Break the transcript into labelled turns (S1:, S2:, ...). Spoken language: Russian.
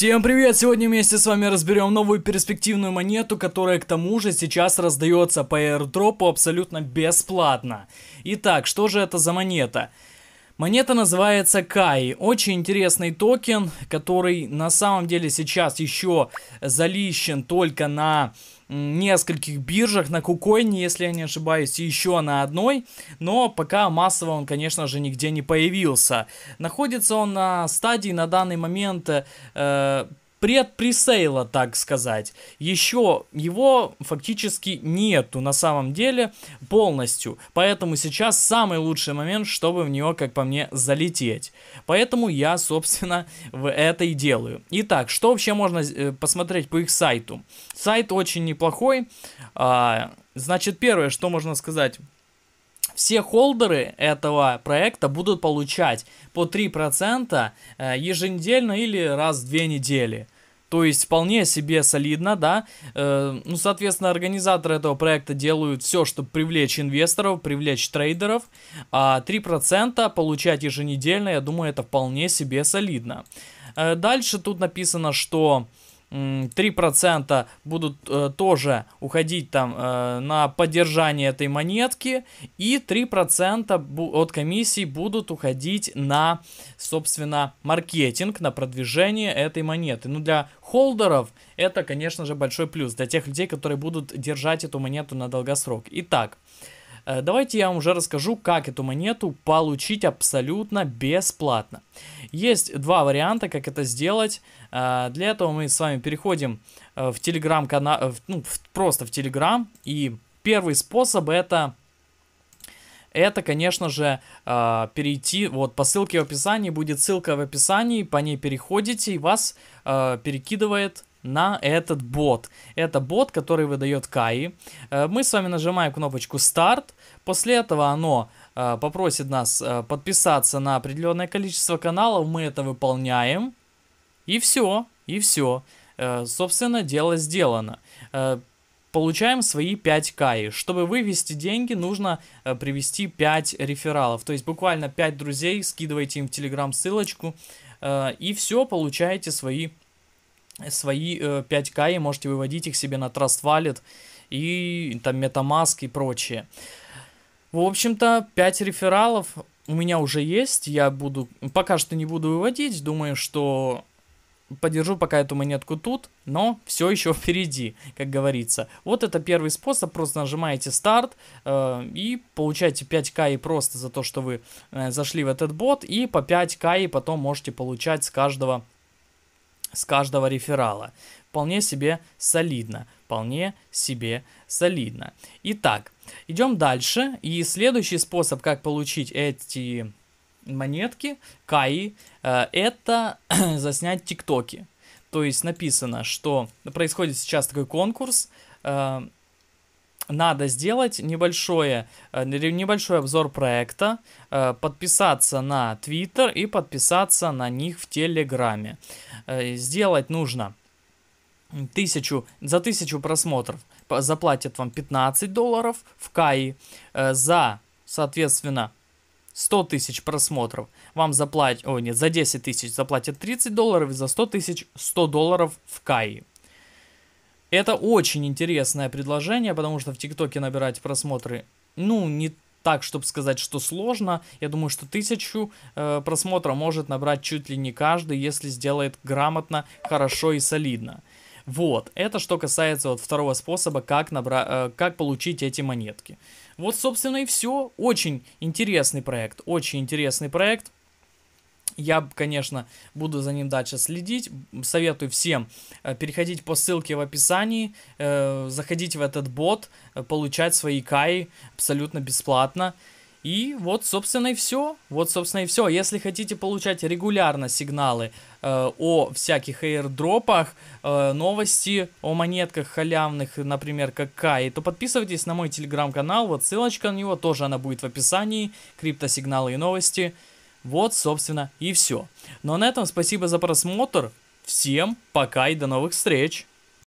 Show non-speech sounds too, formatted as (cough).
S1: Всем привет! Сегодня вместе с вами разберем новую перспективную монету, которая к тому же сейчас раздается по аирдропу абсолютно бесплатно. Итак, что же это за монета? Монета называется Кай. Очень интересный токен, который на самом деле сейчас еще залищен только на нескольких биржах, на Кукойне, если я не ошибаюсь, и еще на одной, но пока массово он, конечно же, нигде не появился. Находится он на стадии на данный момент э, предпресейла, так сказать. Еще его фактически нету на самом деле полностью. Поэтому сейчас самый лучший момент, чтобы в него, как по мне, залететь. Поэтому я, собственно, в это и делаю. Итак, что вообще можно э, посмотреть по их сайту? Сайт очень неплохой. А, значит, первое, что можно сказать все холдеры этого проекта будут получать по 3% э, еженедельно или раз в две недели. То есть вполне себе солидно, да. Э, ну, соответственно, организаторы этого проекта делают все, чтобы привлечь инвесторов, привлечь трейдеров. А 3% получать еженедельно, я думаю, это вполне себе солидно. Э, дальше тут написано, что 3% будут э, тоже уходить там э, на поддержание этой монетки, и 3% от комиссии будут уходить на, собственно, маркетинг, на продвижение этой монеты. Ну, для холдеров это, конечно же, большой плюс, для тех людей, которые будут держать эту монету на долгосрок. Итак, э, Э, давайте я вам уже расскажу, как эту монету получить абсолютно бесплатно. Есть два варианта, как это сделать. Э, для этого мы с вами переходим э, в телеграм-канал, ну, просто в телеграм. И первый способ это это, конечно же, перейти, вот по ссылке в описании, будет ссылка в описании, по ней переходите, и вас перекидывает на этот бот. Это бот, который выдает Каи. Э, мы с вами нажимаем кнопочку «Старт». После этого оно э, попросит нас э, подписаться на определенное количество каналов. Мы это выполняем. И все, и все. Собственно, дело сделано. Получаем свои 5 каи. Чтобы вывести деньги, нужно привести 5 рефералов. То есть буквально 5 друзей, скидывайте им в Телеграм ссылочку. И все, получаете свои свои э, 5К и можете выводить их себе на Trust Wallet и там Metamask и прочее. В общем-то, 5 рефералов у меня уже есть, я буду, пока что не буду выводить, думаю, что подержу пока эту монетку тут, но все еще впереди, как говорится. Вот это первый способ, просто нажимаете старт э, и получаете 5к и просто за то, что вы э, зашли в этот бот, и по 5к и потом можете получать с каждого с каждого реферала. Вполне себе солидно, вполне себе солидно. Итак, идем дальше. И следующий способ, как получить эти монетки, каи, э, это (clears throat) заснять тиктоки. То есть написано, что происходит сейчас такой конкурс, э, надо сделать небольшое, э, небольшой обзор проекта, э, подписаться на Twitter и подписаться на них в Телеграме. Э, сделать нужно тысячу, за тысячу просмотров заплатят вам 15 долларов в КАИ, за, соответственно, 100 тысяч просмотров вам заплатят, о нет, за 10 тысяч заплатят 30 долларов, и за 100 тысяч 100 долларов в КАИ. Это очень интересное предложение, потому что в ТикТоке набирать просмотры, ну, не так, чтобы сказать, что сложно. Я думаю, что тысячу э, просмотров может набрать чуть ли не каждый, если сделает грамотно, хорошо и солидно. Вот, это что касается вот второго способа, как, набра... э, как получить эти монетки. Вот, собственно, и все. Очень интересный проект, очень интересный проект. Я, конечно, буду за ним дальше следить. Советую всем э, переходить по ссылке в описании, э, заходить в этот бот, э, получать свои каи абсолютно бесплатно. И вот, собственно, и все. Вот, собственно, и все. Если хотите получать регулярно сигналы э, о всяких аирдропах, э, новости о монетках халявных, например, как Кай, то подписывайтесь на мой телеграм-канал. Вот ссылочка на него тоже она будет в описании. Криптосигналы и новости. Вот, собственно, и все. Но на этом спасибо за просмотр. Всем пока и до новых встреч!